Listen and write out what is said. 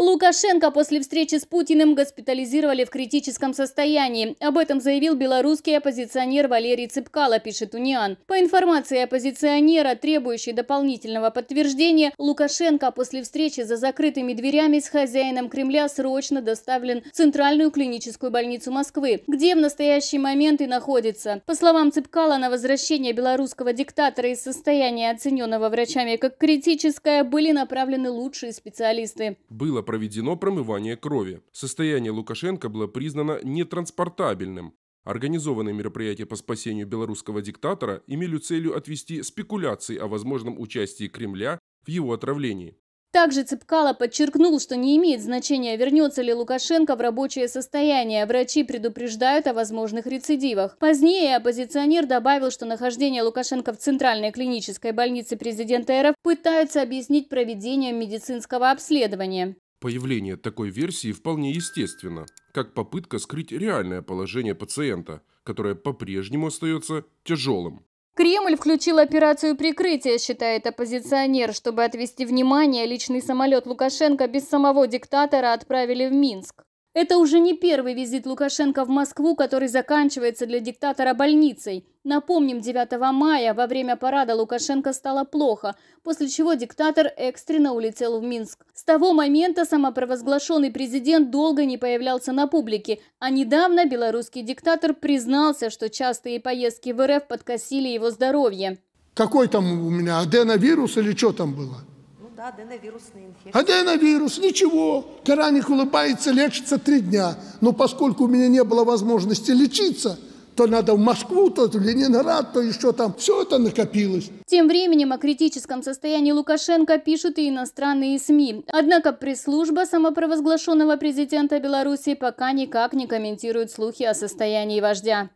Лукашенко после встречи с Путиным госпитализировали в критическом состоянии. Об этом заявил белорусский оппозиционер Валерий Цыпкало, пишет Униан. По информации оппозиционера, требующей дополнительного подтверждения, Лукашенко после встречи за закрытыми дверями с хозяином Кремля срочно доставлен в Центральную клиническую больницу Москвы, где в настоящий момент и находится. По словам Цыпкала, на возвращение белорусского диктатора из состояния, оцененного врачами как критическое, были направлены лучшие специалисты. Было проведено промывание крови. Состояние Лукашенко было признано нетранспортабельным. Организованные мероприятия по спасению белорусского диктатора имели целью отвести спекуляции о возможном участии Кремля в его отравлении. Также Цыпкало подчеркнул, что не имеет значения, вернется ли Лукашенко в рабочее состояние. Врачи предупреждают о возможных рецидивах. Позднее оппозиционер добавил, что нахождение Лукашенко в Центральной клинической больнице президента РФ пытаются объяснить проведением медицинского обследования. Появление такой версии вполне естественно, как попытка скрыть реальное положение пациента, которое по-прежнему остается тяжелым. Кремль включил операцию прикрытия, считает оппозиционер. Чтобы отвести внимание, личный самолет Лукашенко без самого диктатора отправили в Минск. Это уже не первый визит Лукашенко в Москву, который заканчивается для диктатора больницей. Напомним, 9 мая во время парада Лукашенко стало плохо, после чего диктатор экстренно улетел в Минск. С того момента самопровозглашенный президент долго не появлялся на публике, а недавно белорусский диктатор признался, что частые поездки в РФ подкосили его здоровье. Какой там у меня аденовирус или что там было? Да, аденовирусная инфекция. Аденовирус, ничего. Караник улыбается, лечится три дня. Но ну, поскольку у меня не было возможности лечиться, то надо в Москву, то в Ленинград, то еще там. Все это накопилось. Тем временем о критическом состоянии Лукашенко пишут и иностранные СМИ. Однако пресс-служба самопровозглашенного президента Беларуси пока никак не комментирует слухи о состоянии вождя.